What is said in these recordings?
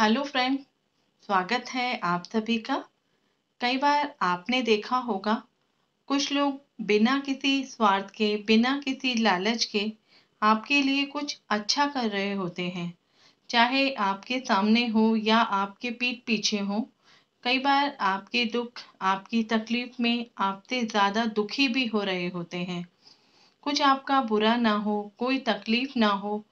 hello friend स्वागत है आप सभी का कई बार आपने देखा होगा कुछ लोग बिना किसी स्वार्थ के बिना किसी लालच के आपके लिए कुछ अच्छा कर रहे होते हैं चाहे आपके सामने हो या आपके पीठ पीछे हो कई बार आपके दुख आपकी तकलीफ में आपसे ज़्यादा दुखी भी हो रहे होते हैं कुछ आपका बुरा ना हो कोई तकलीफ ना हो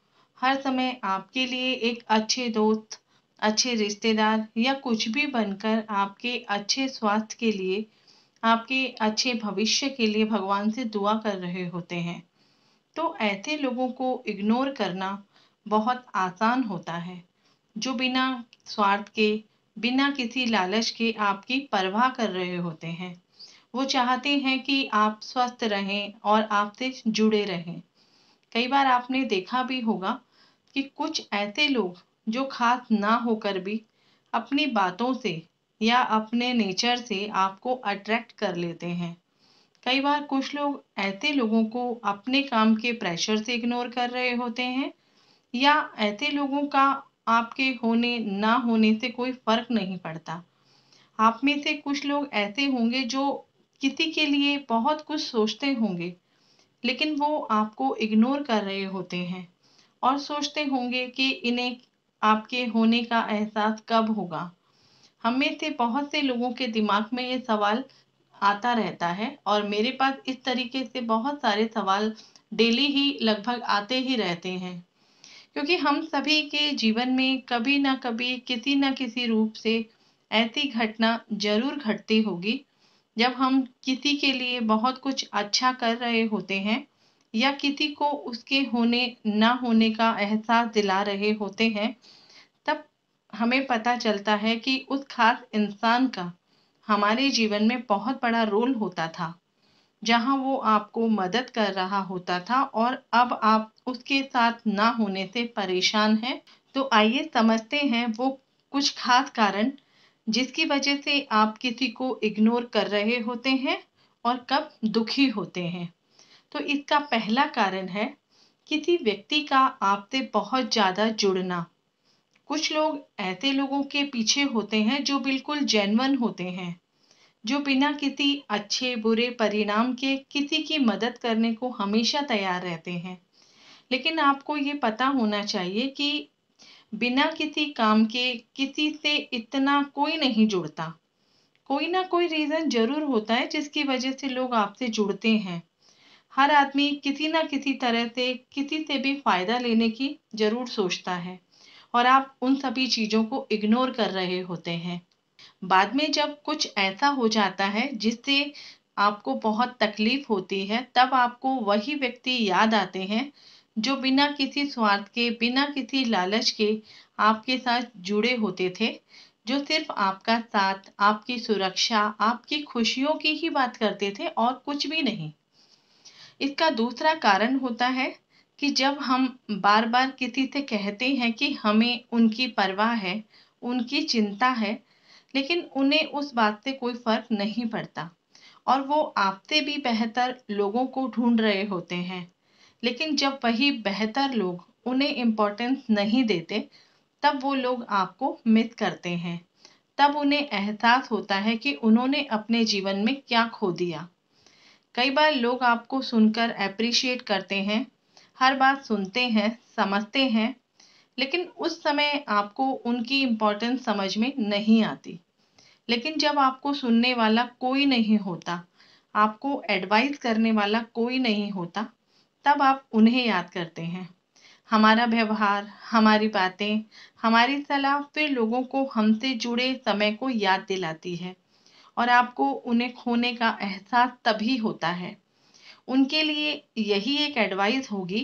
हर समय आपके लिए एक अच्छे दोस्त अच्छे रिश्तेदार या कुछ भी बनकर आपके अच्छे स्वास्थ्य के लिए आपके अच्छे भविष्य के लिए भगवान से दुआ कर रहे होते हैं तो ऐसे लोगों को इग्नोर करना बहुत आसान होता है जो बिना स्वार्थ के बिना किसी लालच के आपकी परवाह कर रहे होते हैं वो चाहते हैं कि आप स्वस्थ रहें और आपसे जुड़े रहें कई बार आपने देखा भी होगा कि कुछ ऐसे लोग जो खास ना होकर भी अपनी बातों से या अपने नेचर से आपको अट्रैक्ट कर लेते हैं कई बार कुछ लोग ऐसे लोगों को अपने काम के प्रेशर से इग्नोर कर रहे होते हैं या ऐसे लोगों का आपके होने ना होने से कोई फर्क नहीं पड़ता आप में से कुछ लोग ऐसे होंगे जो किसी के लिए बहुत कुछ सोचते होंगे लेकिन वो आपको इग्नोर कर रहे होते हैं और सोचते होंगे कि इन्हें आपके होने का एहसास कब होगा हम में से बहुत से लोगों के दिमाग में ये सवाल आता रहता है और मेरे पास इस तरीके से बहुत सारे सवाल डेली ही लगभग आते ही रहते हैं क्योंकि हम सभी के जीवन में कभी ना कभी किसी ना किसी रूप से ऐसी घटना जरूर घटती होगी जब हम किसी के लिए बहुत कुछ अच्छा कर रहे होते हैं या किसी को उसके होने ना होने का एहसास दिला रहे होते हैं तब हमें पता चलता है कि उस खास इंसान का हमारे जीवन में बहुत बड़ा रोल होता था जहां वो आपको मदद कर रहा होता था और अब आप उसके साथ ना होने से परेशान हैं तो आइए समझते हैं वो कुछ खास कारण जिसकी वजह से आप किसी को इग्नोर कर रहे होते हैं और कब दुखी होते हैं तो इसका पहला कारण है किसी व्यक्ति का आपसे बहुत ज़्यादा जुड़ना कुछ लोग ऐसे लोगों के पीछे होते हैं जो बिल्कुल जैनवन होते हैं जो बिना किसी अच्छे बुरे परिणाम के किसी की मदद करने को हमेशा तैयार रहते हैं लेकिन आपको ये पता होना चाहिए कि बिना किसी काम के किसी से इतना कोई नहीं जुड़ता कोई ना कोई रीज़न ज़रूर होता है जिसकी वजह से लोग आपसे जुड़ते हैं हर आदमी किसी ना किसी तरह से किसी से भी फ़ायदा लेने की ज़रूर सोचता है और आप उन सभी चीज़ों को इग्नोर कर रहे होते हैं बाद में जब कुछ ऐसा हो जाता है जिससे आपको बहुत तकलीफ होती है तब आपको वही व्यक्ति याद आते हैं जो बिना किसी स्वार्थ के बिना किसी लालच के आपके साथ जुड़े होते थे जो सिर्फ आपका साथ आपकी सुरक्षा आपकी खुशियों की ही बात करते थे और कुछ भी नहीं इसका दूसरा कारण होता है कि जब हम बार बार किसी से कहते हैं कि हमें उनकी परवाह है उनकी चिंता है लेकिन उन्हें उस बात से कोई फर्क नहीं पड़ता और वो आपसे भी बेहतर लोगों को ढूंढ रहे होते हैं लेकिन जब वही बेहतर लोग उन्हें इम्पोर्टेंस नहीं देते तब वो लोग आपको मिस करते हैं तब उन्हें एहसास होता है कि उन्होंने अपने जीवन में क्या खो दिया कई बार लोग आपको सुनकर अप्रिशिएट करते हैं हर बात सुनते हैं समझते हैं लेकिन उस समय आपको उनकी इम्पोर्टेंस समझ में नहीं आती लेकिन जब आपको सुनने वाला कोई नहीं होता आपको एडवाइस करने वाला कोई नहीं होता तब आप उन्हें याद करते हैं हमारा व्यवहार हमारी बातें हमारी सलाह फिर लोगों को हमसे जुड़े समय को याद दिलाती है और आपको उन्हें खोने का एहसास तभी होता है उनके लिए यही एक एडवाइस होगी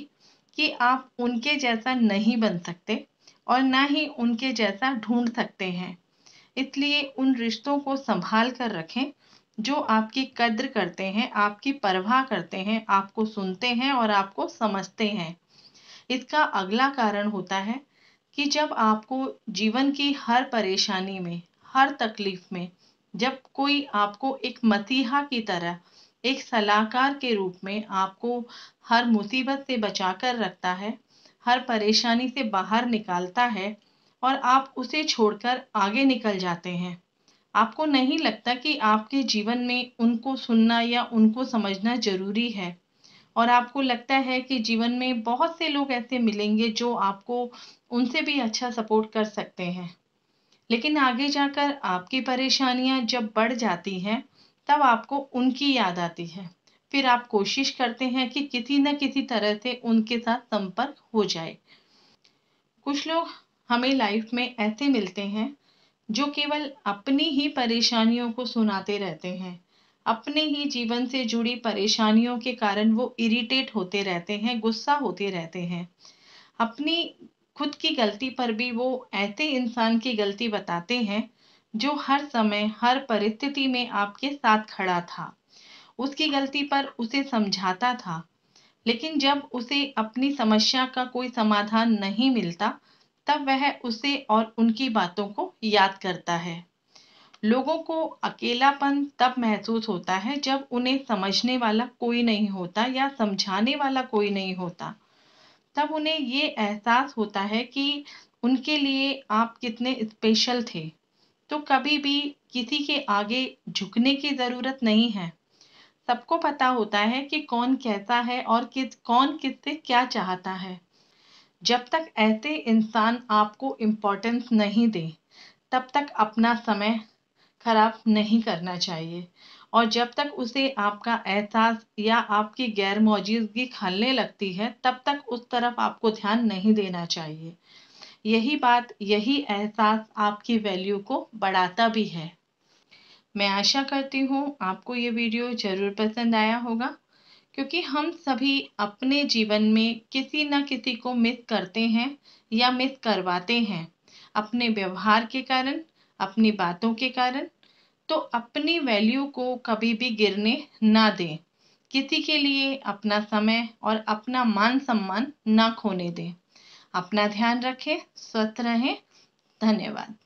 कि आप उनके जैसा नहीं बन सकते और ना ही उनके जैसा ढूंढ सकते हैं इसलिए उन रिश्तों को संभाल कर रखें जो आपकी कद्र करते हैं आपकी परवाह करते हैं आपको सुनते हैं और आपको समझते हैं इसका अगला कारण होता है कि जब आपको जीवन की हर परेशानी में हर तकलीफ में जब कोई आपको एक मसीहा की तरह एक सलाहकार के रूप में आपको हर मुसीबत से बचा कर रखता है हर परेशानी से बाहर निकालता है और आप उसे छोड़कर आगे निकल जाते हैं आपको नहीं लगता कि आपके जीवन में उनको सुनना या उनको समझना जरूरी है और आपको लगता है कि जीवन में बहुत से लोग ऐसे मिलेंगे जो आपको उनसे भी अच्छा सपोर्ट कर सकते हैं लेकिन आगे जाकर आपकी परेशानियां जब बढ़ जाती हैं तब आपको उनकी याद आती है फिर आप कोशिश करते हैं कि किसी न किसी तरह से उनके साथ संपर्क हो जाए कुछ लोग हमें लाइफ में ऐसे मिलते हैं जो केवल अपनी ही परेशानियों को सुनाते रहते हैं अपने ही जीवन से जुड़ी परेशानियों के कारण वो इरिटेट होते रहते हैं गुस्सा होते रहते हैं अपनी खुद की गलती पर भी वो ऐसे इंसान की गलती बताते हैं जो हर समय हर परिस्थिति में आपके साथ खड़ा था उसकी गलती पर उसे समझाता था लेकिन जब उसे अपनी समस्या का कोई समाधान नहीं मिलता तब वह उसे और उनकी बातों को याद करता है लोगों को अकेलापन तब महसूस होता है जब उन्हें समझने वाला कोई नहीं होता या समझाने वाला कोई नहीं होता तब उन्हें ये एहसास होता है कि उनके लिए आप कितने स्पेशल थे तो कभी भी किसी के आगे झुकने की ज़रूरत नहीं है सबको पता होता है कि कौन कैसा है और किस कौन किससे क्या चाहता है जब तक ऐसे इंसान आपको इम्पोर्टेंस नहीं दे तब तक अपना समय खराब नहीं करना चाहिए और जब तक उसे आपका एहसास या आपकी गैर मौजूदगी खलने लगती है तब तक उस तरफ आपको ध्यान नहीं देना चाहिए यही बात यही एहसास आपकी वैल्यू को बढ़ाता भी है मैं आशा करती हूँ आपको ये वीडियो ज़रूर पसंद आया होगा क्योंकि हम सभी अपने जीवन में किसी न किसी को मिस करते हैं या मिस करवाते हैं अपने व्यवहार के कारण अपनी बातों के कारण तो अपनी वैल्यू को कभी भी गिरने ना दें किसी के लिए अपना समय और अपना मान सम्मान ना खोने दें अपना ध्यान रखें स्वस्थ रहें धन्यवाद